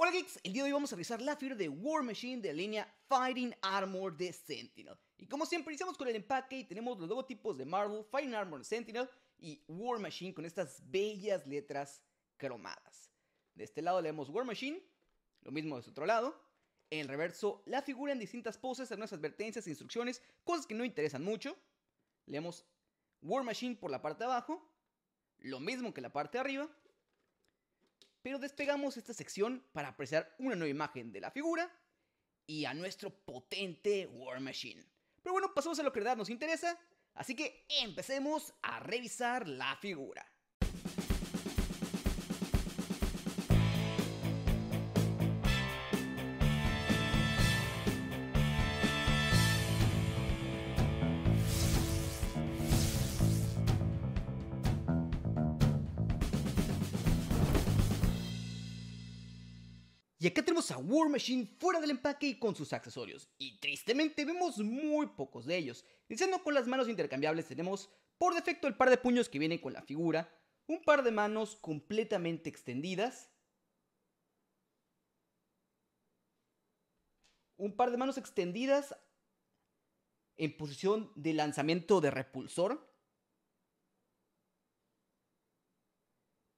Hola geeks, el día de hoy vamos a revisar la figura de War Machine de la línea Fighting Armor de Sentinel. Y como siempre iniciamos con el empaque y tenemos los logotipos de Marvel, Fighting Armor de Sentinel y War Machine con estas bellas letras cromadas. De este lado leemos War Machine, lo mismo de su otro lado. En el reverso, la figura en distintas poses, algunas advertencias, e instrucciones, cosas que no interesan mucho. Leemos War Machine por la parte de abajo, lo mismo que la parte de arriba pero despegamos esta sección para apreciar una nueva imagen de la figura y a nuestro potente War Machine. Pero bueno, pasamos a lo que de nos interesa, así que empecemos a revisar la figura. Y acá tenemos a War Machine fuera del empaque y con sus accesorios, y tristemente vemos muy pocos de ellos. Iniciando con las manos intercambiables tenemos por defecto el par de puños que viene con la figura, un par de manos completamente extendidas, un par de manos extendidas en posición de lanzamiento de repulsor.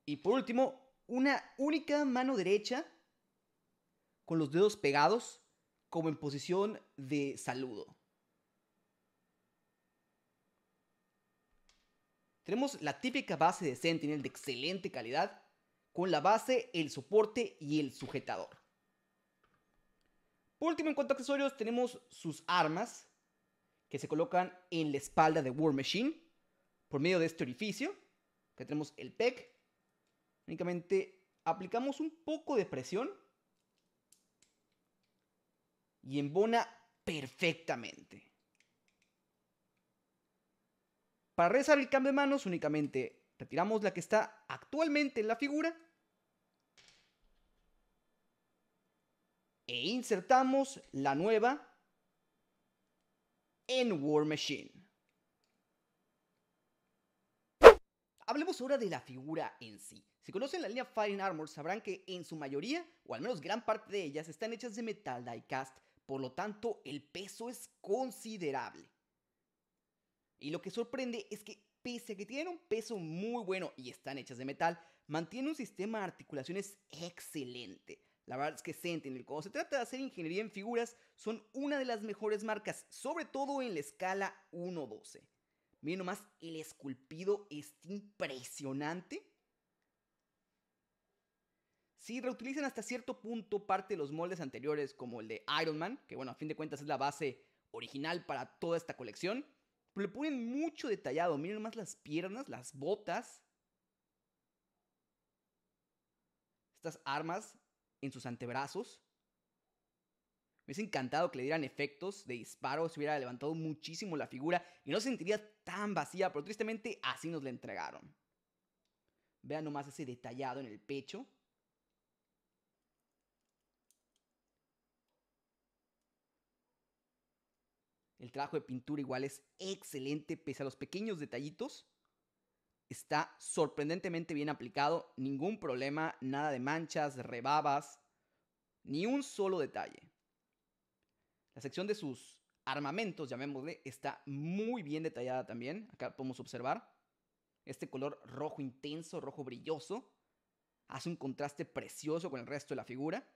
Y por último, una única mano derecha con los dedos pegados como en posición de saludo. Tenemos la típica base de Sentinel de excelente calidad, con la base, el soporte y el sujetador. Por último, en cuanto a accesorios, tenemos sus armas, que se colocan en la espalda de War Machine, por medio de este orificio, que tenemos el PEC. Únicamente aplicamos un poco de presión y embona perfectamente. Para realizar el cambio de manos únicamente retiramos la que está actualmente en la figura e insertamos la nueva en War Machine. Hablemos ahora de la figura en sí. Si conocen la línea Fire Armor sabrán que en su mayoría, o al menos gran parte de ellas, están hechas de metal diecast por lo tanto, el peso es considerable. Y lo que sorprende es que pese a que tienen un peso muy bueno y están hechas de metal, mantienen un sistema de articulaciones excelente. La verdad es que Sentinel, cuando se trata de hacer ingeniería en figuras, son una de las mejores marcas, sobre todo en la escala 1-12. Miren nomás, el esculpido es impresionante si reutilizan hasta cierto punto parte de los moldes anteriores, como el de Iron Man, que bueno, a fin de cuentas es la base original para toda esta colección. Pero le ponen mucho detallado, miren nomás las piernas, las botas. Estas armas en sus antebrazos. Me hubiese encantado que le dieran efectos de disparo, se hubiera levantado muchísimo la figura y no se sentiría tan vacía, pero tristemente así nos la entregaron. Vean nomás ese detallado en el pecho. El trabajo de pintura igual es excelente, pese a los pequeños detallitos. Está sorprendentemente bien aplicado, ningún problema, nada de manchas, rebabas, ni un solo detalle. La sección de sus armamentos, llamémosle, está muy bien detallada también. Acá podemos observar este color rojo intenso, rojo brilloso. Hace un contraste precioso con el resto de la figura.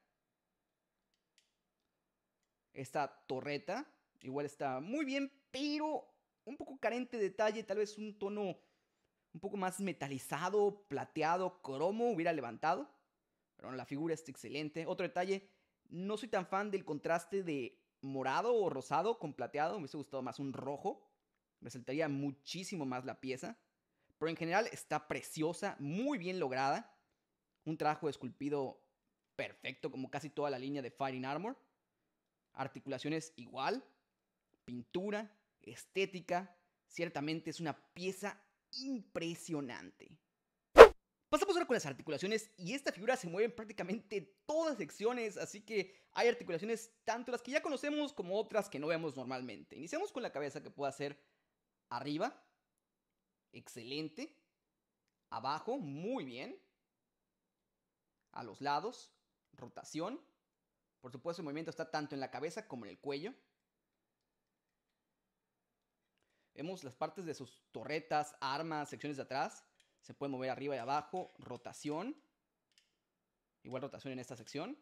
Esta torreta Igual está muy bien, pero un poco carente de detalle, tal vez un tono un poco más metalizado, plateado, cromo hubiera levantado. Pero la figura está excelente. Otro detalle, no soy tan fan del contraste de morado o rosado con plateado, me hubiese gustado más un rojo. Resaltaría muchísimo más la pieza. Pero en general está preciosa, muy bien lograda. Un trabajo esculpido perfecto, como casi toda la línea de Fighting Armor. Articulaciones igual pintura, estética, ciertamente es una pieza impresionante. Pasamos ahora con las articulaciones y esta figura se mueve en prácticamente todas secciones, así que hay articulaciones tanto las que ya conocemos como otras que no vemos normalmente. Iniciamos con la cabeza que puede hacer arriba, excelente, abajo, muy bien, a los lados, rotación, por supuesto el movimiento está tanto en la cabeza como en el cuello, Vemos las partes de sus torretas, armas, secciones de atrás. Se pueden mover arriba y abajo. Rotación. Igual rotación en esta sección.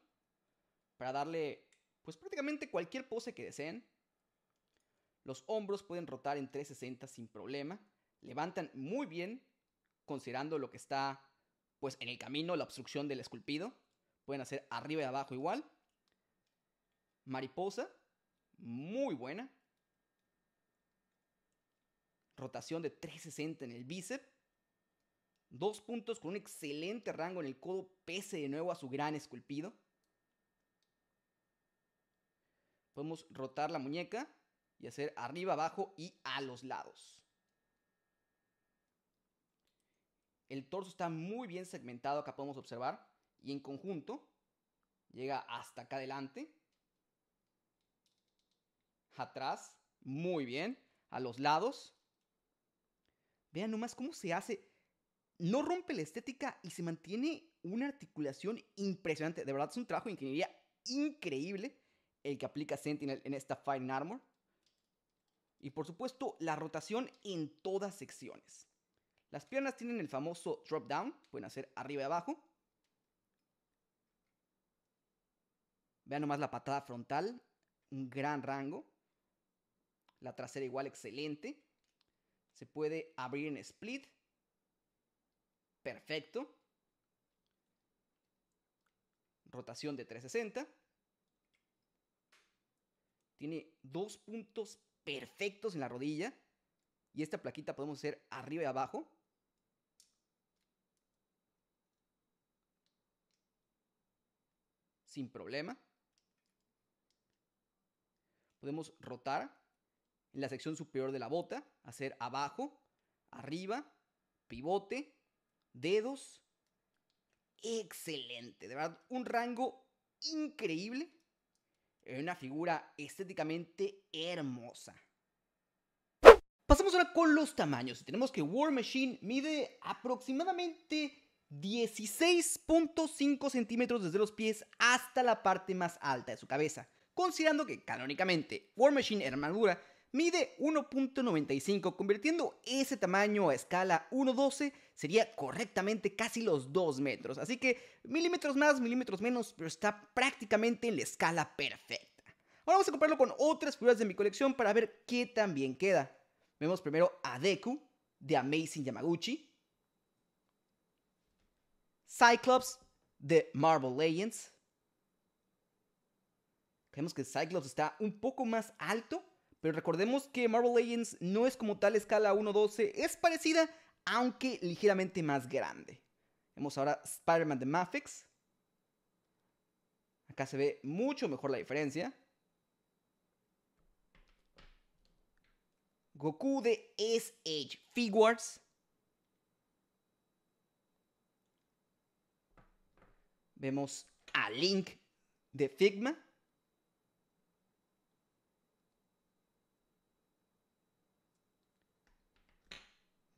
Para darle, pues prácticamente cualquier pose que deseen. Los hombros pueden rotar en 360 sin problema. Levantan muy bien, considerando lo que está pues en el camino, la obstrucción del esculpido. Pueden hacer arriba y abajo igual. Mariposa, muy buena rotación de 360 en el bíceps. Dos puntos con un excelente rango en el codo, pese de nuevo a su gran esculpido. Podemos rotar la muñeca y hacer arriba, abajo y a los lados. El torso está muy bien segmentado, acá podemos observar. Y en conjunto, llega hasta acá adelante. Atrás, muy bien. A los lados. Vean nomás cómo se hace. No rompe la estética y se mantiene una articulación impresionante. De verdad es un trabajo de ingeniería increíble el que aplica Sentinel en esta Fine Armor. Y por supuesto, la rotación en todas secciones. Las piernas tienen el famoso drop down, pueden hacer arriba y abajo. Vean nomás la patada frontal, un gran rango. La trasera igual excelente. Se puede abrir en split. Perfecto. Rotación de 360. Tiene dos puntos perfectos en la rodilla. Y esta plaquita podemos hacer arriba y abajo. Sin problema. Podemos rotar en la sección superior de la bota, hacer abajo, arriba, pivote, dedos. Excelente, de verdad, un rango increíble una figura estéticamente hermosa. Pasamos ahora con los tamaños. Tenemos que War Machine mide aproximadamente 16.5 centímetros desde los pies hasta la parte más alta de su cabeza. Considerando que canónicamente War Machine era armadura Mide 1.95, convirtiendo ese tamaño a escala 1.12 sería correctamente casi los 2 metros. Así que milímetros más, milímetros menos, pero está prácticamente en la escala perfecta. Ahora vamos a compararlo con otras figuras de mi colección para ver qué tan bien queda. Vemos primero a Deku, de Amazing Yamaguchi. Cyclops, de Marvel Legends. Creemos que Cyclops está un poco más alto, pero recordemos que Marvel Legends no es como tal escala 1-12. es parecida, aunque ligeramente más grande. Vemos ahora Spider-Man de Mafix. Acá se ve mucho mejor la diferencia. Goku de SH Figures. Vemos a Link de Figma.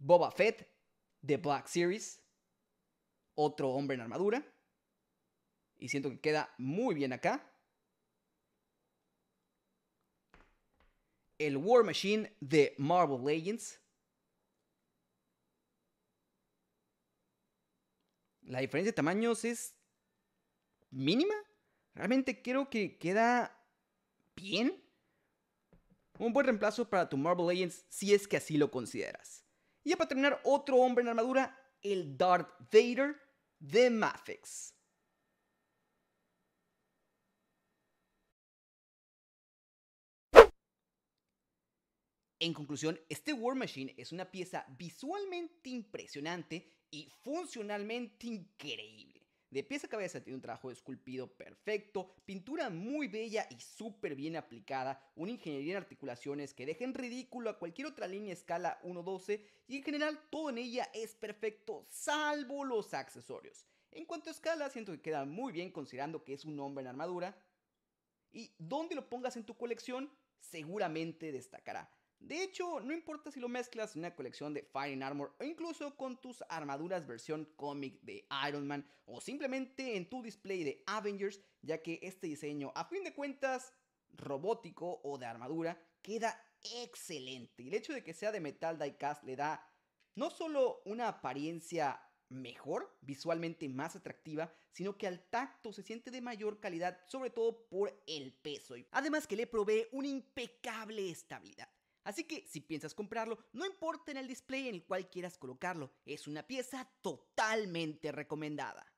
Boba Fett, de Black Series, Otro Hombre en Armadura. Y siento que queda muy bien acá. El War Machine de Marvel Legends. La diferencia de tamaños es mínima. Realmente creo que queda bien. Un buen reemplazo para tu Marvel Legends si es que así lo consideras. Y ya para terminar, otro hombre en armadura, el Darth Vader de Mafex. En conclusión, este War Machine es una pieza visualmente impresionante y funcionalmente increíble. De pieza a cabeza tiene un trabajo esculpido perfecto, pintura muy bella y súper bien aplicada, una ingeniería en articulaciones que deja en ridículo a cualquier otra línea escala 1-12 y en general todo en ella es perfecto salvo los accesorios. En cuanto a escala, siento que queda muy bien considerando que es un hombre en armadura. Y donde lo pongas en tu colección, seguramente destacará. De hecho, no importa si lo mezclas en una colección de Fighting Armor o incluso con tus armaduras versión cómic de Iron Man o simplemente en tu display de Avengers, ya que este diseño, a fin de cuentas, robótico o de armadura, queda excelente. Y el hecho de que sea de metal diecast le da no solo una apariencia mejor, visualmente más atractiva, sino que al tacto se siente de mayor calidad, sobre todo por el peso. Además que le provee una impecable estabilidad. Así que si piensas comprarlo, no importa en el display en el cual quieras colocarlo, es una pieza totalmente recomendada.